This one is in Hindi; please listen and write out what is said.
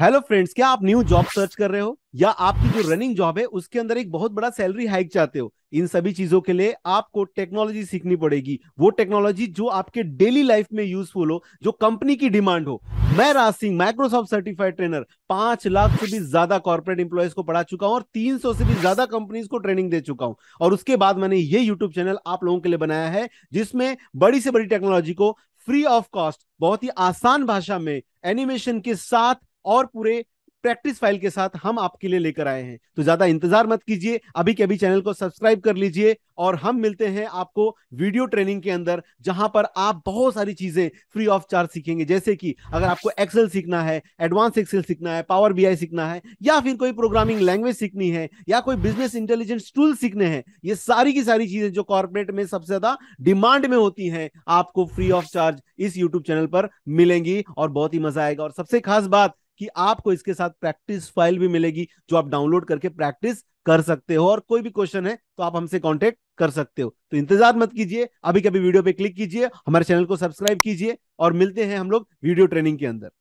हेलो फ्रेंड्स क्या आप न्यू जॉब सर्च कर रहे हो या आपकी जो रनिंग जॉब है उसके अंदर एक बहुत बड़ा सैलरी हाइक चाहते हो इन सभी चीजों के लिए आपको टेक्नोलॉजी सीखनी पड़ेगी वो टेक्नोलॉजी जो आपके डेली लाइफ में यूजफुल हो जो कंपनी की डिमांड हो मैं Raj Singh Microsoft certified trainer पांच लाख से भी ज्यादा कॉर्पोरेट इंप्लॉयज को पढ़ा चुका हूं और तीन सौ से भी ज्यादा कंपनीज को ट्रेनिंग दे चुका हूं और उसके बाद मैंने ये यूट्यूब चैनल आप लोगों के लिए बनाया है जिसमें बड़ी से बड़ी टेक्नोलॉजी को फ्री ऑफ कॉस्ट बहुत ही आसान भाषा में एनिमेशन के साथ और पूरे प्रैक्टिस फाइल के साथ हम आपके लिए लेकर आए हैं तो ज्यादा इंतजार मत कीजिए अभी के अभी चैनल को सब्सक्राइब कर लीजिए और हम मिलते हैं आपको वीडियो ट्रेनिंग के अंदर जहां पर आप बहुत सारी चीजें फ्री ऑफ चार्ज सीखेंगे जैसे कि अगर आपको एक्सेल सीखना है एडवांस एक्सेल सीखना है पावर बी सीखना है या फिर कोई प्रोग्रामिंग लैंग्वेज सीखनी है या कोई बिजनेस इंटेलिजेंस टूल सीखने हैं ये सारी की सारी चीजें जो कॉर्पोरेट में सबसे ज्यादा डिमांड में होती है आपको फ्री ऑफ चार्ज इस यूट्यूब चैनल पर मिलेंगी और बहुत ही मजा आएगा और सबसे खास बात कि आपको इसके साथ प्रैक्टिस फाइल भी मिलेगी जो आप डाउनलोड करके प्रैक्टिस कर सकते हो और कोई भी क्वेश्चन है तो आप हमसे कॉन्टेक्ट कर सकते हो तो इंतजार मत कीजिए अभी कभी वीडियो पे क्लिक कीजिए हमारे चैनल को सब्सक्राइब कीजिए और मिलते हैं हम लोग वीडियो ट्रेनिंग के अंदर